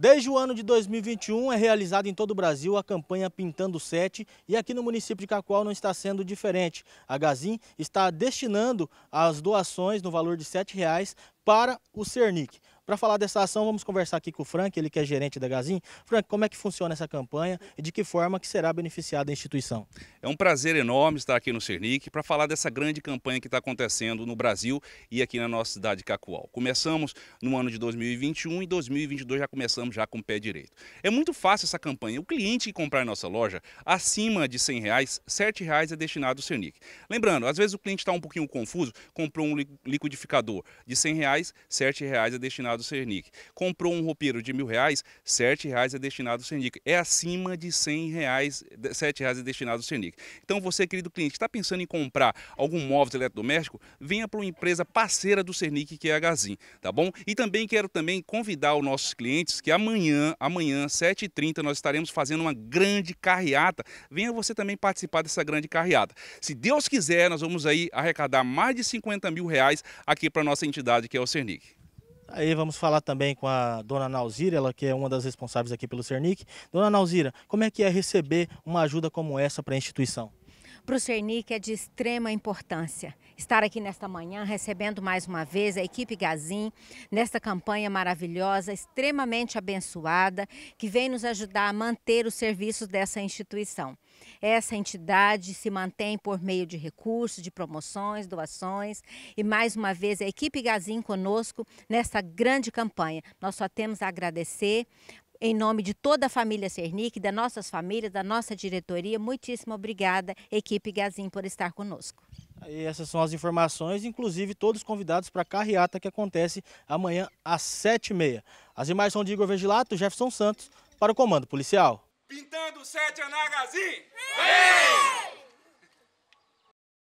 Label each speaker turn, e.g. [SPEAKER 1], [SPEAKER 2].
[SPEAKER 1] Desde o ano de 2021 é realizada em todo o Brasil a campanha Pintando sete e aqui no município de Cacoal não está sendo diferente. A Gazin está destinando as doações no valor de R$ 7,00 para o Cernic. Para falar dessa ação, vamos conversar aqui com o Frank, ele que é gerente da Gazin. Frank, como é que funciona essa campanha e de que forma que será beneficiada a instituição?
[SPEAKER 2] É um prazer enorme estar aqui no Cernic para falar dessa grande campanha que está acontecendo no Brasil e aqui na nossa cidade de Cacoal. Começamos no ano de 2021 e 2022 já começamos já com o pé direito. É muito fácil essa campanha. O cliente que comprar em nossa loja, acima de 100 reais, 7 reais é destinado ao Cernic. Lembrando, às vezes o cliente está um pouquinho confuso, comprou um liquidificador de 100 reais, 7 reais é destinado destinado ao Cernic. Comprou um roupeiro de mil reais, sete reais é destinado ao Cernic. É acima de cem reais, sete reais é destinado ao Cernic. Então você, querido cliente, está pensando em comprar algum móvel eletrodoméstico, venha para uma empresa parceira do Cernic, que é a Gazin, tá bom? E também quero também convidar os nossos clientes que amanhã, amanhã, 7h30, nós estaremos fazendo uma grande carreata. Venha você também participar dessa grande carreata. Se Deus quiser, nós vamos aí arrecadar mais de 50 mil reais aqui para nossa entidade, que é o Cernic.
[SPEAKER 1] Aí vamos falar também com a dona Nauzira, ela que é uma das responsáveis aqui pelo Cernic. Dona Nauzira, como é que é receber uma ajuda como essa para a instituição?
[SPEAKER 3] para o Cernic é de extrema importância estar aqui nesta manhã recebendo mais uma vez a equipe Gazin nesta campanha maravilhosa, extremamente abençoada, que vem nos ajudar a manter os serviços dessa instituição. Essa entidade se mantém por meio de recursos, de promoções, doações e mais uma vez a equipe Gazin conosco nesta grande campanha. Nós só temos a agradecer em nome de toda a família Cernic, das nossas famílias, da nossa diretoria, muitíssimo obrigada, equipe Gazin, por estar conosco.
[SPEAKER 1] E essas são as informações, inclusive todos convidados para a carreata que acontece amanhã às 7h30. As imagens são de Igor Vigilato, Jefferson Santos, para o Comando Policial.
[SPEAKER 2] Pintando sete Anagazin! Vem!